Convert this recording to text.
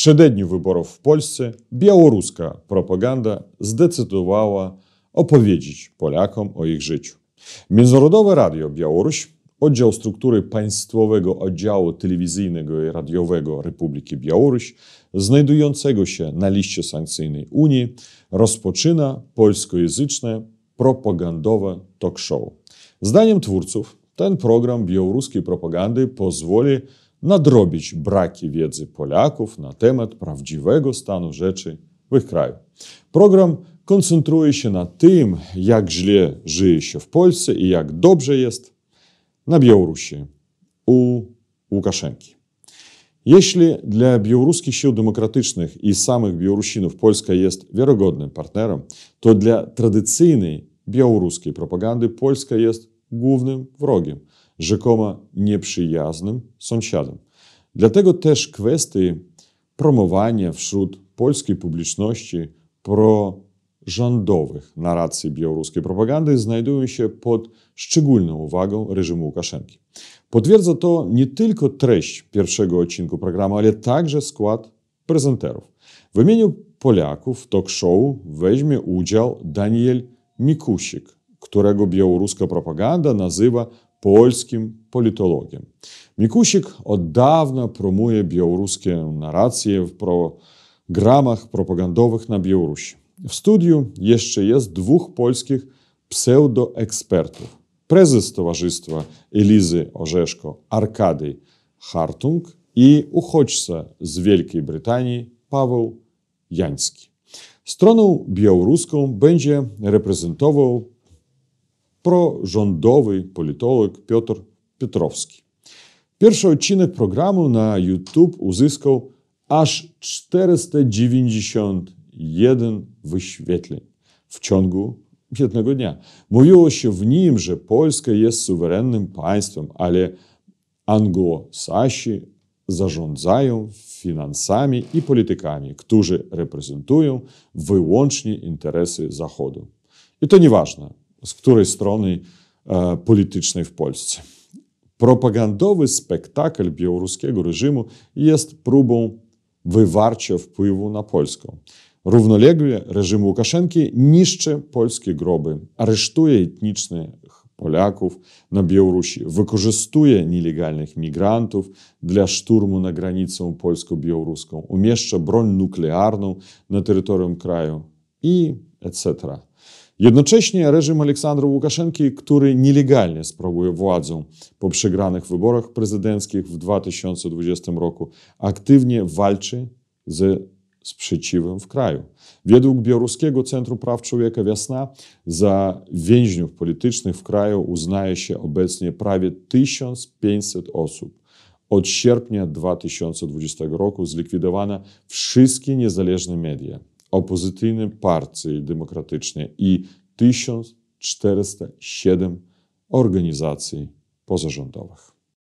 przededniu wyborów w Polsce białoruska propaganda zdecydowała opowiedzieć Polakom o ich życiu. Międzynarodowe Radio Białoruś, oddział struktury Państwowego Oddziału Telewizyjnego i Radiowego Republiki Białoruś, znajdującego się na liście sankcyjnej Unii, rozpoczyna polskojęzyczne propagandowe talk show. Zdaniem twórców ten program białoruskiej propagandy pozwoli nadrobić braki wiedzy Polaków na temat prawdziwego stanu rzeczy w ich kraju. Program koncentruje się na tym, jak źle żyje się w Polsce i jak dobrze jest na Białorusi u Łukaszenki. Jeśli dla białoruskich sił demokratycznych i samych Białorusinów Polska jest wiarygodnym partnerem, to dla tradycyjnej białoruskiej propagandy Polska jest głównym wrogiem rzekomo nieprzyjaznym sąsiadem. Dlatego też kwestie promowania wśród polskiej publiczności prorządowych narracji białoruskiej propagandy znajdują się pod szczególną uwagą reżimu Łukaszenki. Potwierdza to nie tylko treść pierwszego odcinku programu, ale także skład prezenterów. W imieniu Polaków w talk show weźmie udział Daniel Mikusik, którego białoruska propaganda nazywa Polskim політологiem. Mikusik od dawna promuje białoruskie narracje w programach propagandowych na Białorusi. W studiu jeszcze jest dwóch polskich pseudoekspertów. Prezes Towarzystwa Elizy Orzeszko Arkady Hartung i uchodźca z Wielkiej Brytanii Paweł Jański. Stroną białoruską będzie reprezentował прорządowy politolog Piotr Pietrowski. Pierwszy odcinek programu na YouTube uzyskał aż 491 wyświetleń w ciągu jednego dnia. Mówiło się w nim, że Polska jest suwerennym państwem, ale anglosasi zarządzają finansami i politykami, którzy reprezentują wyłącznie interesy Zachodu. I to nieważne, z której strony e, politycznej w Polsce. Propagandowy spektakl białoruskiego reżimu jest próbą wywarcia wpływu na Polskę. Równolegle reżim Łukaszenki niszczy polskie groby, aresztuje etnicznych Polaków na Białorusi, wykorzystuje nielegalnych migrantów dla szturmu na granicę polsko-białoruską, umieszcza broń nuklearną na terytorium kraju i etc. Jednocześnie reżim Aleksandra Łukaszenki, który nielegalnie sprawuje władzę po przegranych wyborach prezydenckich w 2020 roku, aktywnie walczy ze sprzeciwem w kraju. Według Białoruskiego Centrum Praw Człowieka Wiosna za więźniów politycznych w kraju uznaje się obecnie prawie 1500 osób. Od sierpnia 2020 roku zlikwidowano wszystkie niezależne media opozycyjne partii demokratycznej i 1407 organizacji pozarządowych.